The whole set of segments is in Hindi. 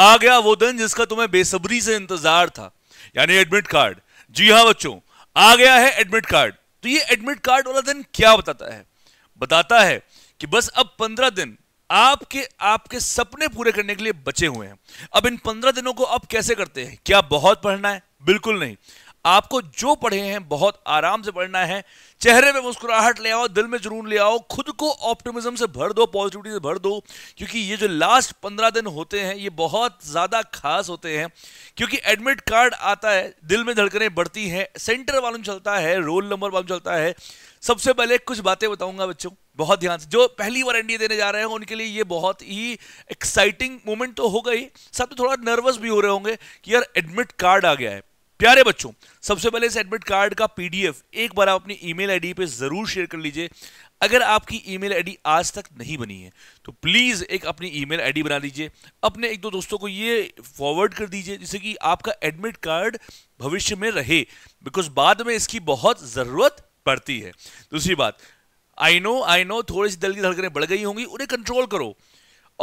आ गया वो दिन जिसका तुम्हें बेसब्री से इंतजार था यानी एडमिट कार्ड जी हाँ बच्चों आ गया है एडमिट कार्ड तो ये एडमिट कार्ड वाला दिन क्या बताता है बताता है कि बस अब पंद्रह दिन आपके आपके सपने पूरे करने के लिए बचे हुए हैं अब इन पंद्रह दिनों को आप कैसे करते हैं क्या बहुत पढ़ना है बिल्कुल नहीं आपको जो पढ़े हैं बहुत आराम से पढ़ना है चेहरे पे मुस्कुराहट ले आओ दिल में जुनून ले आओ खुद को ऑप्टिमिज्म से भर दो पॉजिटिविटी से भर दो क्योंकि ये जो लास्ट पंद्रह दिन होते हैं ये बहुत ज़्यादा खास होते हैं क्योंकि एडमिट कार्ड आता है दिल में धड़कनें बढ़ती हैं सेंटर वालों चलता है रोल नंबर वालों चलता है सबसे पहले कुछ बातें बताऊंगा बच्चों बहुत ध्यान से जो पहली बार एनडीए देने जा रहे हैं उनके लिए ये बहुत ही एक्साइटिंग मोमेंट तो होगा ही साथ में थोड़ा नर्वस भी हो रहे होंगे कि यार एडमिट कार्ड आ गया है प्यारे बच्चों सबसे पहले इस एडमिट कार्ड का पीडीएफ एक बार आप अपनी ईमेल आईडी पे ज़रूर शेयर कर लीजिए अगर आपकी ईमेल आईडी आज तक नहीं बनी है तो प्लीज़ एक अपनी ईमेल आईडी बना लीजिए अपने एक दो दोस्तों को ये फॉरवर्ड कर दीजिए जिससे कि आपका एडमिट कार्ड भविष्य में रहे बिकॉज बाद में इसकी बहुत ज़रूरत पड़ती है दूसरी बात आई नो आई नो थोड़ी सी दल की धड़कने बढ़ गई होंगी उन्हें कंट्रोल करो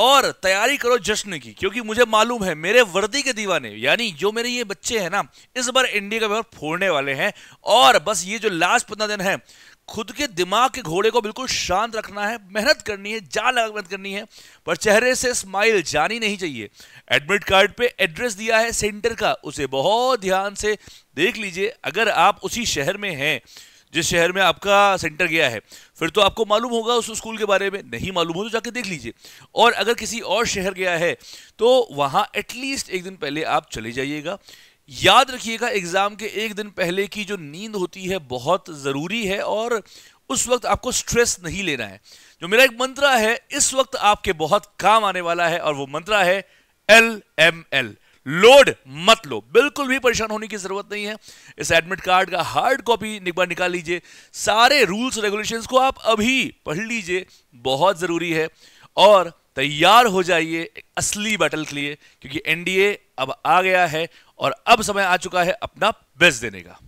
और तैयारी करो जश्न की क्योंकि मुझे मालूम है मेरे वर्दी के दीवाने यानी जो मेरे ये बच्चे हैं ना इस बार इंडिया का व्यवहार फोड़ने वाले हैं और बस ये जो लास्ट पंद्रह दिन है खुद के दिमाग के घोड़े को बिल्कुल शांत रखना है मेहनत करनी है जा लगा मेहनत करनी है पर चेहरे से स्माइल जानी नहीं चाहिए एडमिट कार्ड पे एड्रेस दिया है सेंटर का उसे बहुत ध्यान से देख लीजिए अगर आप उसी शहर में हैं जिस शहर में आपका सेंटर गया है फिर तो आपको मालूम होगा उस स्कूल के बारे में नहीं मालूम हो तो जाके देख लीजिए और अगर किसी और शहर गया है तो वहाँ एटलीस्ट एक दिन पहले आप चले जाइएगा याद रखिएगा एग्ज़ाम के एक दिन पहले की जो नींद होती है बहुत ज़रूरी है और उस वक्त आपको स्ट्रेस नहीं लेना है जो मेरा एक मंत्रा है इस वक्त आपके बहुत काम आने वाला है और वो मंत्रा है एल एम एल लोड मत लो बिल्कुल भी परेशान होने की जरूरत नहीं है इस एडमिट कार्ड का हार्ड कॉपी एक बार निकाल लीजिए सारे रूल्स रेगुलेशन को आप अभी पढ़ लीजिए बहुत जरूरी है और तैयार हो जाइए असली बैटल के लिए क्योंकि एनडीए अब आ गया है और अब समय आ चुका है अपना बेस्ट देने का